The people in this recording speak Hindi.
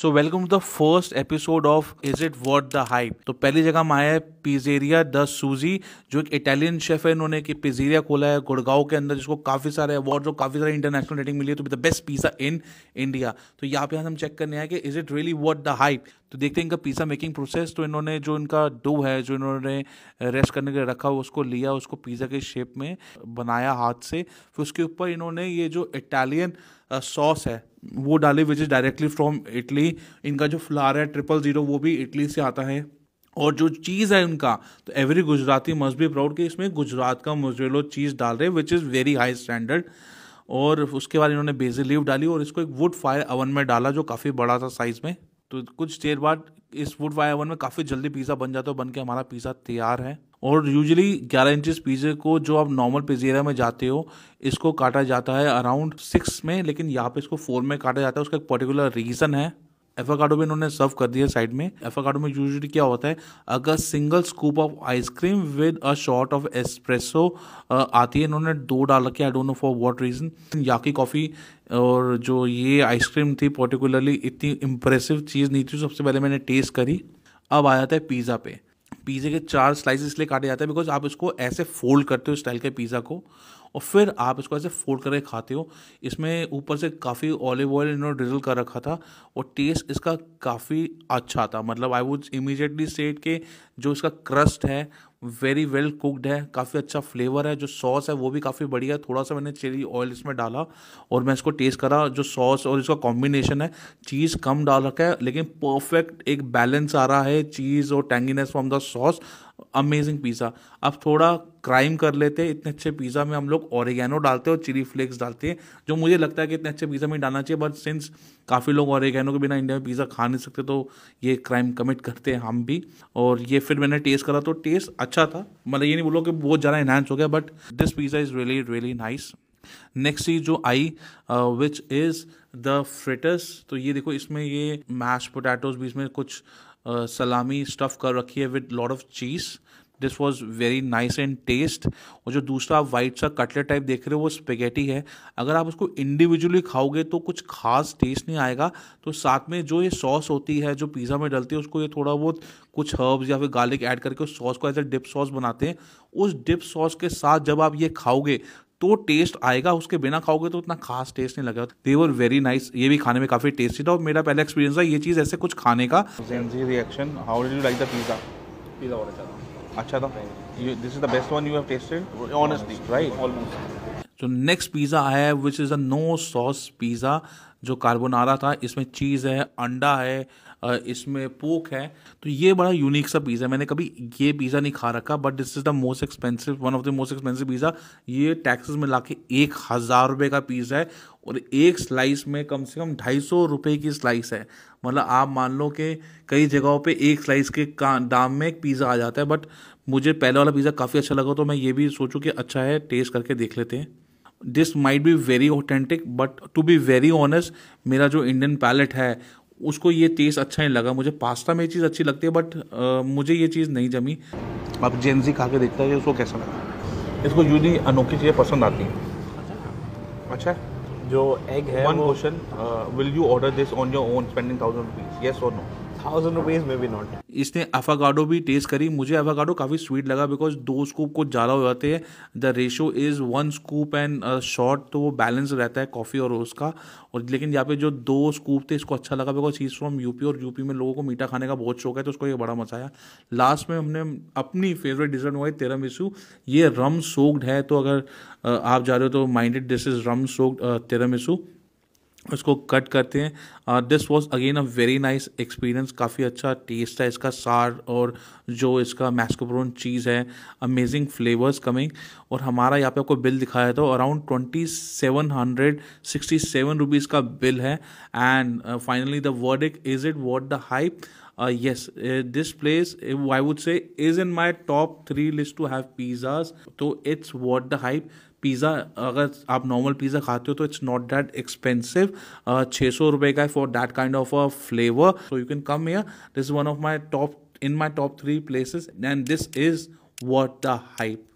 so welcome to the first episode of is it what the hype तो पहली जगह हम आया है पिजेरिया द सूजी जो एक इटालियन शेफ है इन्होंने की पिजेरिया खोला है गुड़गांव के अंदर जिसको काफ़ी सारे अवार्ड जो काफ़ी सारे इंटरनेशनल रेटिंग मिली है तो be the best pizza in India तो यहाँ पे हम चेक करने आए कि is it really what the hype तो देखते हैं इनका पिज़्ज़ा मेकिंग प्रोसेस तो इन्होंने जो इनका डो है जो इन्होंने रेस्ट करने के रखा हुआ उसको लिया उसको पिज़्ज़ा के शेप में बनाया हाथ से फिर उसके ऊपर इन्होंने ये जो इटालियन सॉस uh, है वो डाले which is directly from Italy इनका जो फ्लार है ट्रिपल ज़ीरो वो भी इटली से आता है और जो चीज़ है उनका तो every Gujarati must be proud कि इसमें गुजरात का मुजरेलो चीज़ डाल रहे which is very high standard और उसके बाद इन्होंने बेजी लीव डाली और इसको एक वुड फायर अवन में डाला जो काफ़ी बड़ा था साइज़ में तो कुछ देर बाद इस वुड फायर ओवन में काफ़ी जल्दी पिज़्ज़ा बन जाता है बन के हमारा पिज़्ज़ा तैयार है और यूजली 11 इंचज पिज़्ज़े को जो आप नॉर्मल पिज़्ज़ेरा में जाते हो इसको काटा जाता है अराउंड सिक्स में लेकिन यहाँ पे इसको फोर में काटा जाता है उसका एक पर्टिकुलर रीज़न है एफाकाडो में इन्होंने सर्व कर दिया साइड में एफाकाडो में यूजली क्या होता है अगर single scoop of ice cream with a shot of espresso आती है इन्होंने दो डाल के I don't know for what reason याकी कॉफ़ी और जो ये आइसक्रीम थी पर्टिकुलरली इतनी इम्प्रेसिव चीज़ नहीं थी सबसे पहले मैंने टेस्ट करी अब आ जाता है पिज़्ज़ा पे पिज़्ज़े के चार स्लाइस इसलिए काटे जाते हैं बिकॉज आप इसको ऐसे फोल्ड करते हो स्टाइल के पिज़्ज़ा को और फिर आप इसको ऐसे फोल्ड करके खाते हो इसमें ऊपर से काफ़ी ऑलिव ऑयल इन्होंने ड्रिजल कर रखा था और टेस्ट इसका काफ़ी अच्छा था मतलब आई वुड इमीजिएटली सेट के जो इसका क्रस्ट है वेरी वेल कुकड है काफ़ी अच्छा फ्लेवर है जो सॉस है वो भी काफ़ी बढ़िया है थोड़ा सा मैंने चिली ऑयल इसमें डाला और मैं इसको टेस्ट करा जो सॉस और इसका कॉम्बिनेशन है चीज़ कम डाल रखा है लेकिन परफेक्ट एक बैलेंस आ रहा है चीज़ और tanginess from the sauce amazing pizza अब थोड़ा क्राइम कर लेते हैं इतने अच्छे पिज़्ज़ा में हम लोग ऑरिगेनो डालते हैं और चिली फ्लेक्स डालते हैं जो मुझे लगता है कि इतने अच्छे पिज़्ज़ा में डालना चाहिए बट सिंस काफ़ी लोग ऑरिगेनो के बिना इंडिया में पिज़्ज़ा खा नहीं सकते तो ये क्राइम कमिट करते हैं हम भी और ये फिर मैंने टेस्ट करा तो टेस्ट अच्छा था मतलब ये नहीं बोलो कि बहुत ज़्यादा इन्हांस हो गया but this pizza is really really nice next चीज जो आई विच इज़ द फ्रिटस तो ये देखो इसमें ये मैश पोटैटोज भी इसमें कुछ सलामी uh, स्टफ़ कर रखी है with lot of cheese this was very nice and taste और जो दूसरा आप वाइट सा कटलेट टाइप देख रहे हो वो स्पेगेटी है अगर आप उसको इंडिविजुअली खाओगे तो कुछ खास टेस्ट नहीं आएगा तो साथ में जो ये सॉस होती है जो पिज़्ज़ा में डलती है उसको ये थोड़ा बहुत कुछ हर्ब्स या फिर गार्लिक ऐड करके उस सॉस को एज डिप सॉस बनाते हैं उस डिप सॉस के साथ जब आप ये खाओगे तो टेस्ट आएगा उसके बिना खाओगे तो उतना खास टेस्ट नहीं लगेगा दे वर वेरी नाइस ये भी खाने में काफ़ी टेस्टी था और मेरा पहला एक्सपीरियंस था ये चीज़ ऐसे कुछ खाने का reaction how did you like the pizza pizza और अच्छा अच्छा था this is the best one you have tested honestly right almost जो नेक्स्ट पिज़्ज़ा आया है which is a no sauce pizza जो कार्बोनारा था इसमें चीज़ है अंडा है इसमें पोक है तो ये बड़ा यूनिक सा पिज़्ज़ा मैंने कभी ये पिज़्ज़ा नहीं खा रखा but this is the most expensive one of the most expensive pizza ये टैक्सेस में ला के एक हज़ार रुपये का पिज़्ज़ा है और एक स्लाइस में कम से कम ढाई सौ रुपये की स्लाइस है मतलब आप मान लो कि कई जगहों पे एक स्लाइस के दाम में एक पिज़्ज़ा आ जाता है बट मुझे पहले वाला पिज़्ज़ा काफ़ी अच्छा लगा तो मैं ये भी सोचूँ कि अच्छा है टेस्ट करके देख लेते हैं this might be very authentic but to be very honest मेरा जो इंडियन पैलेट है उसको ये टेस्ट अच्छा नहीं लगा मुझे पास्ता में ये चीज़ अच्छी लगती है बट आ, मुझे ये चीज़ नहीं जमी अब जेंजी खा के देखता है कि उसको कैसा लगा इसको यूजली अनोखी चीज़ें पसंद आती हैं अच्छा जो एग है one question will you order this on your own spending thousand rupees yes और नो थाउजेंड रुपीज में भी नॉट इसने अफागाडो भी टेस्ट करी मुझे अफागाडो काफ़ी स्वीट लगा बिकॉज दो स्कूप कुछ ज़्यादा हो जाते हैं the ratio is one scoop and short तो वो बैलेंस रहता है कॉफ़ी और उसका और लेकिन यहाँ पे जो दो स्कूप थे इसको अच्छा लगा बिकॉज ही फ्रॉम यूपी और यूपी में लोगों को मीठा खाने का बहुत शौक है तो उसको ये बड़ा मजा आया लास्ट में हमने अपनी फेवरेट डिजर्ट मंगाई तेरम इशू ये रम सोक्ड है तो अगर uh, आप जा रहे हो तो minded this is rum soaked tiramisu उसको कट करते हैं this was again a very nice experience काफ़ी अच्छा टेस्ट है इसका सार और जो इसका मैस्कोब्रोन चीज़ है अमेजिंग फ्लेवर्स कमिंग और हमारा यहाँ पे आपको बिल दिखाया था around twenty seven hundred sixty seven rupees का बिल है and finally the word is it what the hype yes this place I would say is in my top three list to have pizzas तो it's what the hype pizza अगर आप नॉर्मल पिज़्ज़ा खाते हो तो इट्स नॉट दैट एक्सपेंसिव छः सौ रुपये का है for that kind of a flavour so you can come here this is one of my top in my top three places and this is what the hype